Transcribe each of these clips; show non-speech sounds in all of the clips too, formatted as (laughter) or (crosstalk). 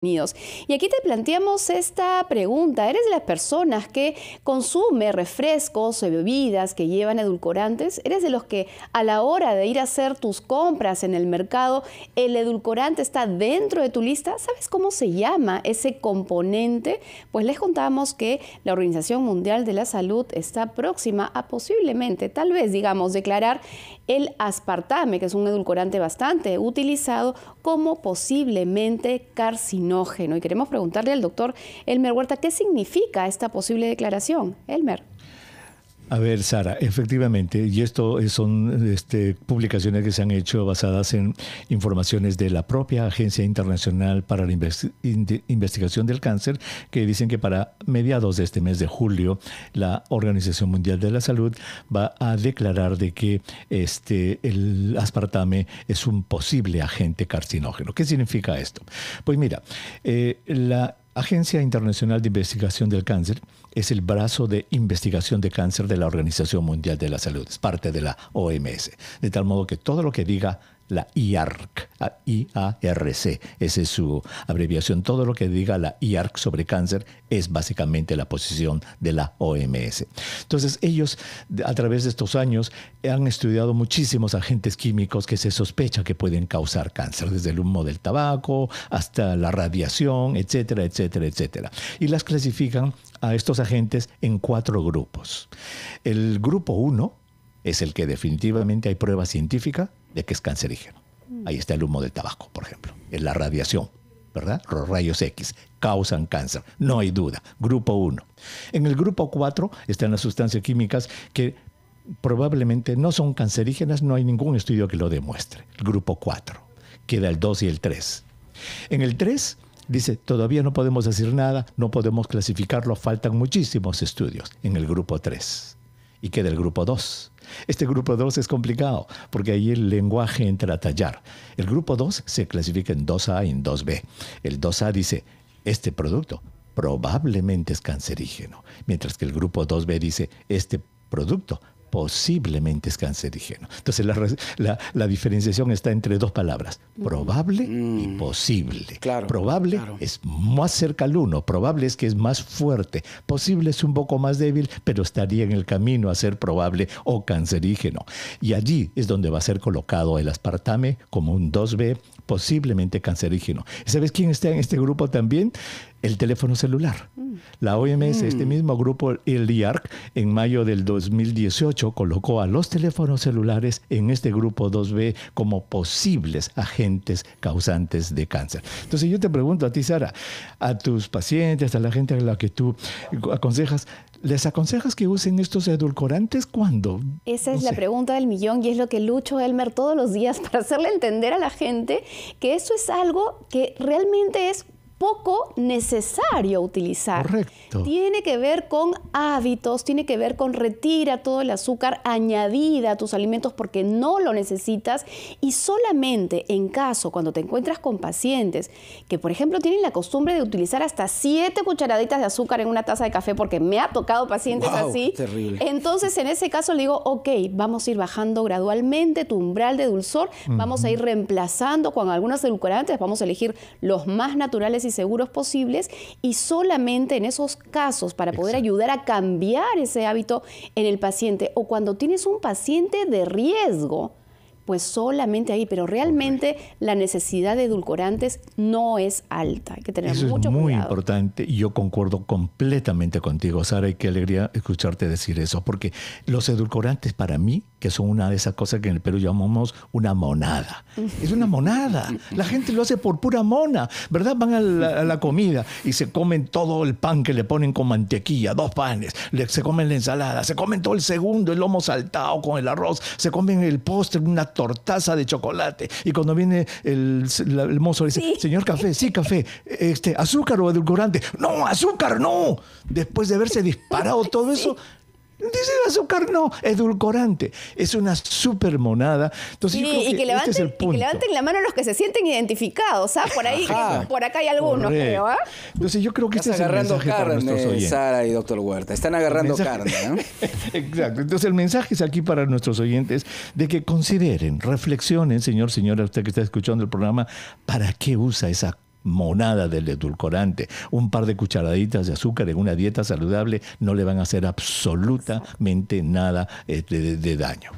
Y aquí te planteamos esta pregunta. ¿Eres de las personas que consume refrescos o bebidas que llevan edulcorantes? ¿Eres de los que a la hora de ir a hacer tus compras en el mercado, el edulcorante está dentro de tu lista? ¿Sabes cómo se llama ese componente? Pues les contamos que la Organización Mundial de la Salud está próxima a posiblemente, tal vez, digamos, declarar el aspartame, que es un edulcorante bastante utilizado, como posiblemente carcinógeno y queremos preguntarle al doctor Elmer Huerta qué significa esta posible declaración. Elmer. A ver, Sara, efectivamente, y esto son este, publicaciones que se han hecho basadas en informaciones de la propia Agencia Internacional para la Investigación del Cáncer, que dicen que para mediados de este mes de julio, la Organización Mundial de la Salud va a declarar de que este, el aspartame es un posible agente carcinógeno. ¿Qué significa esto? Pues mira, eh, la Agencia Internacional de Investigación del Cáncer es el brazo de investigación de cáncer de la Organización Mundial de la Salud, es parte de la OMS, de tal modo que todo lo que diga la IARC, I-A-R-C, esa es su abreviación. Todo lo que diga la IARC sobre cáncer es básicamente la posición de la OMS. Entonces ellos a través de estos años han estudiado muchísimos agentes químicos que se sospecha que pueden causar cáncer, desde el humo del tabaco hasta la radiación, etcétera, etcétera, etcétera. Y las clasifican a estos agentes en cuatro grupos. El grupo 1 es el que definitivamente hay prueba científica de que es cancerígeno. Mm. Ahí está el humo del tabaco, por ejemplo. Es la radiación, ¿verdad? Los rayos X causan cáncer, no hay duda. Grupo 1. En el grupo 4 están las sustancias químicas que probablemente no son cancerígenas, no hay ningún estudio que lo demuestre. El grupo 4. Queda el 2 y el 3. En el 3 dice, todavía no podemos decir nada, no podemos clasificarlo, faltan muchísimos estudios en el grupo 3. Y queda el grupo 2. Este grupo 2 es complicado porque ahí el lenguaje entra a tallar. El grupo 2 se clasifica en 2A y en 2B. El 2A dice, este producto probablemente es cancerígeno, mientras que el grupo 2B dice, este producto posiblemente es cancerígeno. Entonces la, la, diferenciación está entre dos palabras, probable y mm. posible. Claro, probable es más cerca al uno, probable es que es más fuerte, posible es un poco más débil, pero estaría en el camino a ser probable o cancerígeno. Y allí es donde va a ser colocado el aspartame como un 2B, posiblemente cancerígeno. ¿Sabes quién está en este grupo también? el teléfono celular. Mm. La OMS, este mm. mismo grupo, el IARC, en mayo del 2018 colocó a los teléfonos celulares en este grupo 2B como posibles agentes causantes de cáncer. Entonces yo te pregunto a ti, Sara, a tus pacientes, a la gente a la que tú aconsejas, ¿les aconsejas que usen estos edulcorantes cuando. Esa es la pregunta del millón y es lo que lucho Elmer todos los días (laughs) para hacerle entender a la gente que eso es algo que realmente es poco necesario utilizar. Correcto. Tiene que ver con hábitos, tiene que ver con retira todo el azúcar añadida a tus alimentos porque no lo necesitas y solamente en caso cuando te encuentras con pacientes que por ejemplo tienen la costumbre de utilizar hasta siete cucharaditas de azúcar en una taza de café porque me ha tocado pacientes así. Entonces en ese caso le digo, ok, vamos a ir bajando gradualmente tu umbral de dulzor, vamos a ir reemplazando con algunos edulcorantes, vamos a elegir los más naturales seguros posibles y solamente en esos casos para poder ayudar a cambiar ese hábito en el paciente o cuando tienes un paciente de riesgo, pues solamente ahí, pero realmente la necesidad de edulcorantes no es alta. Hay que tener Eso mucho es muy importante y yo concuerdo completamente contigo, Sara, y qué alegría escucharte decir eso, porque los edulcorantes para mí, que son una de esas cosas que en el Perú llamamos una monada. (laughs) Es una monada. La gente lo hace por pura mona, ¿verdad? Van a la, comida y se comen todo el pan que le ponen con mantequilla, dos panes, se comen la ensalada, se comen todo el segundo, el lomo saltado con el arroz, se comen el postre, una tortaza de chocolate. Y cuando viene el, mozo le dice, señor café, sí, café, este, azúcar o edulcorante. No, azúcar, no. Después de haberse disparado (laughs) todo eso, Dice el azúcar no, edulcorante. Es una super monada. Entonces, y, que, este levanten, la mano los que se sienten identificados, ¿ah? Por ahí, eh, por acá hay algunos, ¿ah? Entonces yo creo que están agarrando carne, Sara y Doctor Huerta. Están agarrando carne, (laughs) Exacto. Entonces el mensaje es aquí para nuestros oyentes de que consideren, reflexionen, señor, señora, usted que está escuchando el programa, ¿para qué usa esa monada del edulcorante, un par de cucharaditas de azúcar en una dieta saludable no le van a hacer absolutamente nada este, de, daño.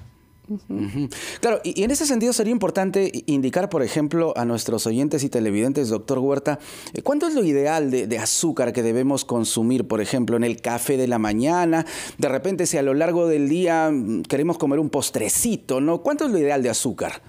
Claro, y, en ese sentido sería importante indicar, por ejemplo, a nuestros oyentes y televidentes, doctor Huerta, eh, ¿cuánto es lo ideal de, de, azúcar que debemos consumir, por ejemplo, en el café de la mañana? De repente, si a lo largo del día mm, queremos comer un postrecito, ¿no? ¿Cuánto es lo ideal de azúcar?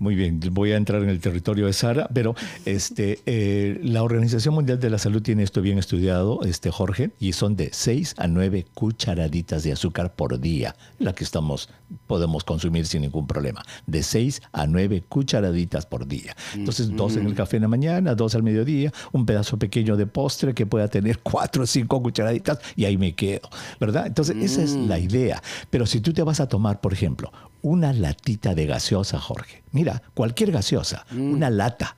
Muy bien, voy a entrar en el territorio de Sara, pero este, eh, la Organización Mundial de la Salud tiene esto bien estudiado, este, Jorge, y son de 6 a 9 cucharaditas de azúcar por día, la que estamos, podemos consumir sin ningún problema, de 6 a 9 cucharaditas por día. Entonces, dos en el café en la mañana, dos al mediodía, un pedazo pequeño de postre que pueda tener (laughs) cuatro o cinco cucharaditas y ahí me quedo, ¿verdad? Entonces, esa es la mm. idea. Pero si tú te vas a tomar, por ejemplo, una latita de gaseosa, Jorge. Mira, cualquier gaseosa, mm. una lata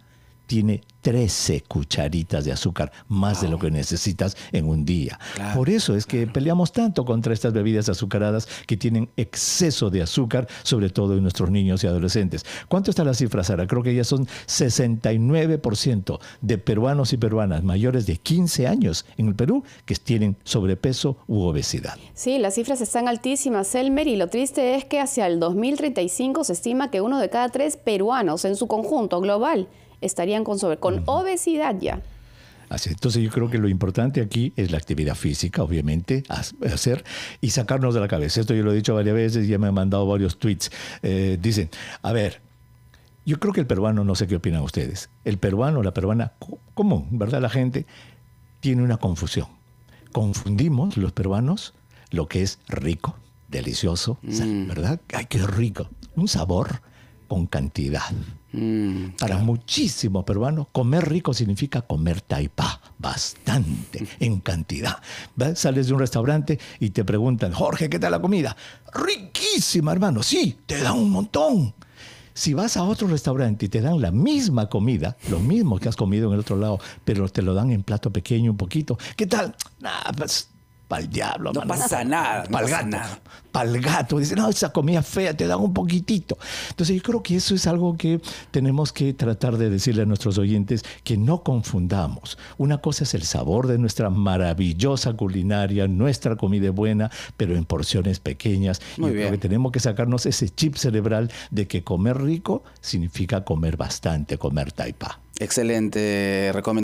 tiene 13 cucharitas de azúcar, más de lo que necesitas en un día. Por eso es que peleamos tanto contra estas bebidas azucaradas que tienen exceso de azúcar, sobre todo en nuestros niños y adolescentes. ¿Cuánto está la cifra, Sara? Creo que ya son 69% de peruanos y peruanas mayores de 15 años en el Perú que tienen sobrepeso u obesidad. Sí, las cifras están altísimas, Elmer, y lo triste es que hacia el 2035 se estima que uno de cada tres peruanos en su conjunto global estarían con, sobre, con obesidad ya. Así, entonces yo creo que lo importante aquí es la actividad física, obviamente, hacer y sacarnos de la cabeza. Esto yo lo he dicho varias veces, ya me han mandado varios tweets. Eh, dicen, a ver, yo creo que el peruano, no sé qué opinan ustedes, el peruano, la peruana común, ¿verdad? La gente tiene una confusión. Confundimos los peruanos lo que es rico, delicioso, mm. ¿verdad? ¡Ay, qué rico! Un sabor con cantidad. Mm. Para muchísimos peruanos, comer rico significa comer taipa, bastante, mm. en cantidad. Sales de un restaurante y te preguntan, Jorge, ¿qué tal la comida? Riquísima, hermano. Sí, te dan un montón. Si vas a otro restaurante y te dan la misma comida, lo mismo que has comido en el otro lado, pero te lo dan en plato pequeño un poquito, ¿qué tal? Pues, Pa'l diablo, No pasa nada. Pa'l gato. Pa'l gato. Dicen, no, ah, esa comida fea, te dan un poquitito. Entonces, yo creo que eso es algo que tenemos que tratar de decirle a nuestros oyentes que no confundamos. Una cosa es el sabor de nuestra maravillosa culinaria, nuestra comida buena, pero en porciones pequeñas. Muy y Creo que tenemos que sacarnos ese chip cerebral de que comer rico significa comer bastante, comer taipa. Excelente recomendación.